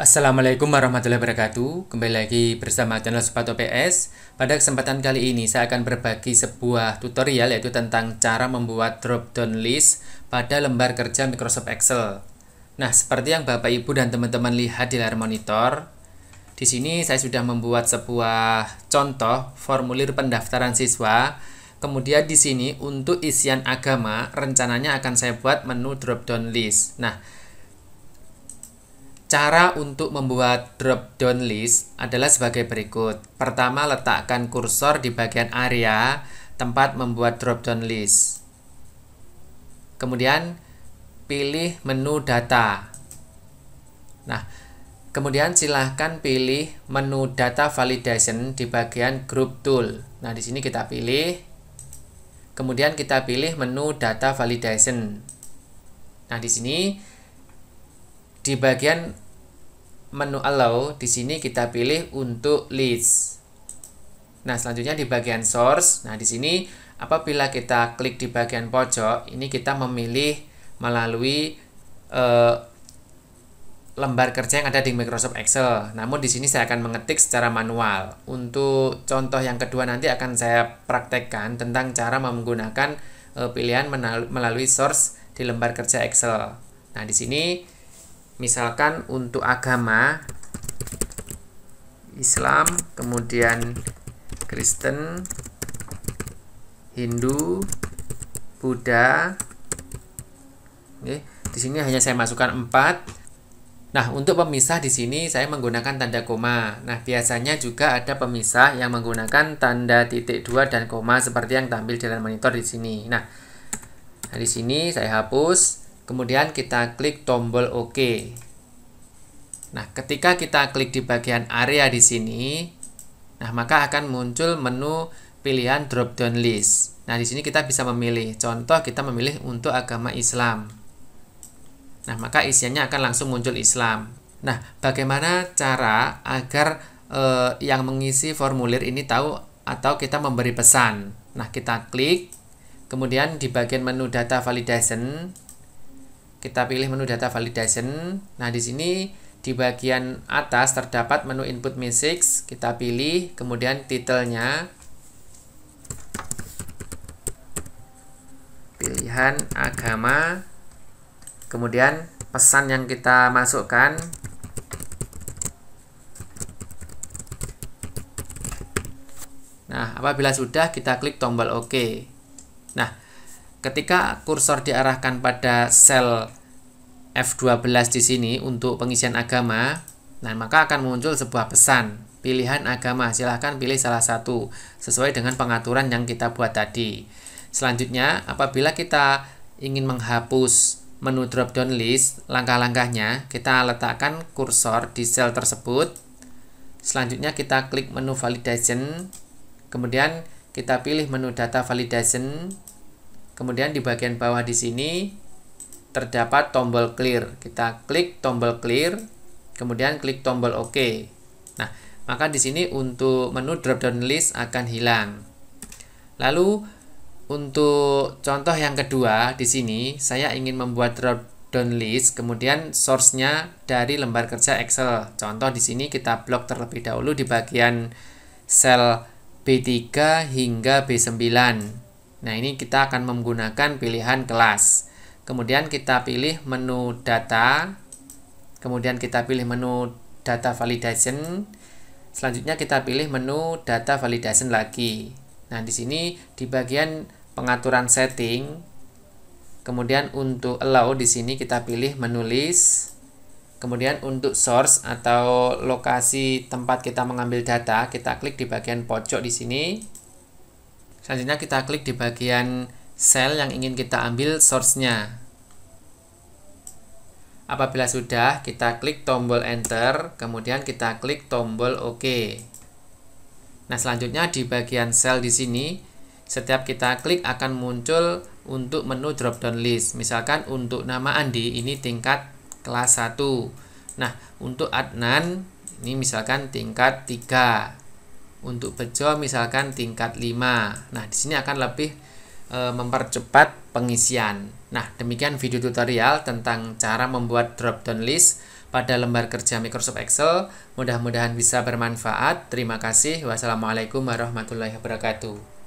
Assalamualaikum warahmatullahi wabarakatuh Kembali lagi bersama channel Sepatu PS Pada kesempatan kali ini saya akan berbagi sebuah tutorial yaitu tentang cara membuat drop-down list pada lembar kerja Microsoft Excel Nah seperti yang Bapak Ibu dan teman-teman lihat di layar monitor di sini saya sudah membuat sebuah contoh formulir pendaftaran siswa Kemudian di sini untuk isian agama rencananya akan saya buat menu drop-down list Nah Cara untuk membuat drop down list adalah sebagai berikut. Pertama, letakkan kursor di bagian area tempat membuat drop down list. Kemudian pilih menu data. Nah, kemudian silahkan pilih menu data validation di bagian group tool. Nah, di sini kita pilih. Kemudian kita pilih menu data validation. Nah, di sini di bagian menu allow di sini kita pilih untuk leads. Nah, selanjutnya di bagian source. Nah, di sini apabila kita klik di bagian pojok, ini kita memilih melalui eh, lembar kerja yang ada di Microsoft Excel. Namun di sini saya akan mengetik secara manual. Untuk contoh yang kedua nanti akan saya praktekkan tentang cara menggunakan eh, pilihan melalui source di lembar kerja Excel. Nah, di sini misalkan untuk agama Islam, kemudian Kristen, Hindu, Buddha. Oke, di sini hanya saya masukkan empat. Nah, untuk pemisah di sini saya menggunakan tanda koma. Nah, biasanya juga ada pemisah yang menggunakan tanda titik dua dan koma seperti yang tampil di layar monitor di sini. Nah, nah di sini saya hapus. Kemudian kita klik tombol OK. Nah, ketika kita klik di bagian area di sini, nah maka akan muncul menu pilihan drop down list. Nah, di sini kita bisa memilih. Contoh kita memilih untuk agama Islam. Nah, maka isiannya akan langsung muncul Islam. Nah, bagaimana cara agar eh, yang mengisi formulir ini tahu atau kita memberi pesan? Nah, kita klik kemudian di bagian menu data validation kita pilih menu data validation. Nah, di sini di bagian atas terdapat menu input message, kita pilih kemudian titelnya. Pilihan agama. Kemudian pesan yang kita masukkan Nah, apabila sudah kita klik tombol OK. Nah, Ketika kursor diarahkan pada sel F12 di sini untuk pengisian agama, nah maka akan muncul sebuah pesan pilihan agama. Silahkan pilih salah satu sesuai dengan pengaturan yang kita buat tadi. Selanjutnya, apabila kita ingin menghapus menu drop-down list, langkah-langkahnya kita letakkan kursor di sel tersebut. Selanjutnya kita klik menu validation, kemudian kita pilih menu data validation, Kemudian di bagian bawah di sini terdapat tombol clear. Kita klik tombol clear, kemudian klik tombol OK. Nah, maka di sini untuk menu drop-down list akan hilang. Lalu untuk contoh yang kedua di sini saya ingin membuat drop-down list, kemudian source-nya dari lembar kerja Excel. Contoh di sini kita blok terlebih dahulu di bagian sel B3 hingga B9 Nah, ini kita akan menggunakan pilihan kelas. Kemudian kita pilih menu data, kemudian kita pilih menu data validation. Selanjutnya kita pilih menu data validation lagi. Nah, di sini di bagian pengaturan setting, kemudian untuk allow di sini kita pilih menulis Kemudian untuk source atau lokasi tempat kita mengambil data, kita klik di bagian pojok di sini. Selanjutnya kita klik di bagian sel yang ingin kita ambil source-nya. Apabila sudah, kita klik tombol enter, kemudian kita klik tombol OK. Nah, selanjutnya di bagian sel di sini, setiap kita klik akan muncul untuk menu drop-down list. Misalkan untuk nama Andi, ini tingkat kelas 1. Nah, untuk Adnan, ini misalkan tingkat 3. Untuk bejo misalkan tingkat 5. Nah, di sini akan lebih e, mempercepat pengisian. Nah, demikian video tutorial tentang cara membuat drop-down list pada lembar kerja Microsoft Excel. Mudah-mudahan bisa bermanfaat. Terima kasih. Wassalamualaikum warahmatullahi wabarakatuh.